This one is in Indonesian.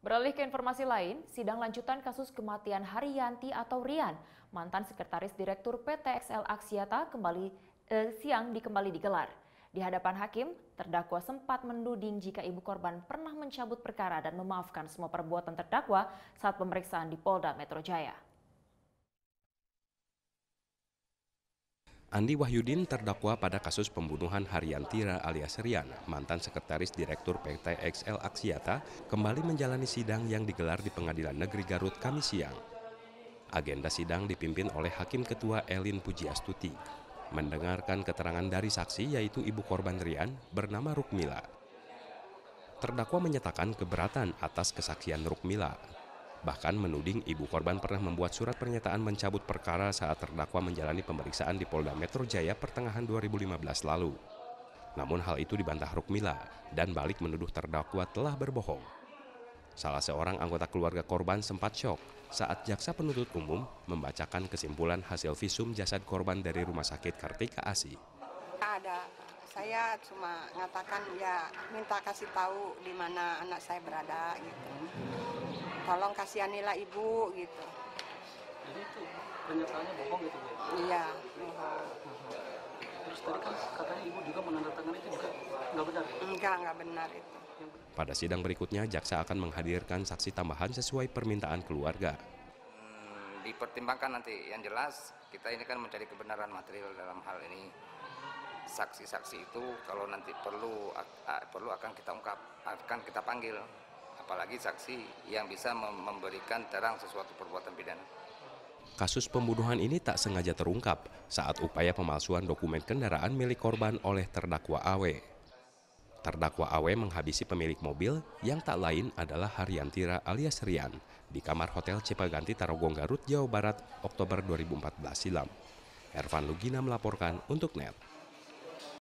Beralih ke informasi lain, sidang lanjutan kasus kematian Haryanti atau Rian, mantan sekretaris direktur PT XL Aksiata kembali eh, siang dikembali digelar. Di hadapan hakim, terdakwa sempat menduding jika ibu korban pernah mencabut perkara dan memaafkan semua perbuatan terdakwa saat pemeriksaan di Polda Metro Jaya. Andi Wahyudin terdakwa pada kasus pembunuhan Haryantira alias Rian, mantan sekretaris Direktur PT XL Aksiata, kembali menjalani sidang yang digelar di Pengadilan Negeri Garut Kamis siang. Agenda sidang dipimpin oleh Hakim Ketua Elin Pujiastuti. Mendengarkan keterangan dari saksi yaitu ibu korban Rian bernama Rukmila. Terdakwa menyatakan keberatan atas kesaksian Rukmila bahkan menuding ibu korban pernah membuat surat pernyataan mencabut perkara saat terdakwa menjalani pemeriksaan di Polda Metro Jaya pertengahan 2015 lalu. Namun hal itu dibantah Rukmila dan balik menuduh terdakwa telah berbohong. Salah seorang anggota keluarga korban sempat shock saat jaksa penuntut umum membacakan kesimpulan hasil visum jasad korban dari Rumah Sakit Kartika Asi. Ada saya cuma ngatakan ya minta kasih tahu di mana anak saya berada gitu. Tolong kasihanilah ibu gitu. Jadi itu pernyataannya bohong gitu ya? Iya, Terus tadi kan katanya ibu juga menandatangani itu juga nggak benar? Ya? Enggak, nggak benar itu. Pada sidang berikutnya, jaksa akan menghadirkan saksi tambahan sesuai permintaan keluarga. Hmm, dipertimbangkan nanti. Yang jelas, kita ini kan mencari kebenaran material dalam hal ini saksi-saksi itu kalau nanti perlu perlu akan kita ungkap akan kita panggil apalagi saksi yang bisa memberikan terang sesuatu perbuatan pidana. Kasus pembunuhan ini tak sengaja terungkap saat upaya pemalsuan dokumen kendaraan milik korban oleh terdakwa AW. Terdakwa AW menghabisi pemilik mobil yang tak lain adalah Haryantira alias Rian di kamar Hotel Cipaganti Tarogong Garut, Jawa Barat, Oktober 2014 silam. Ervan Lugina melaporkan untuk NET.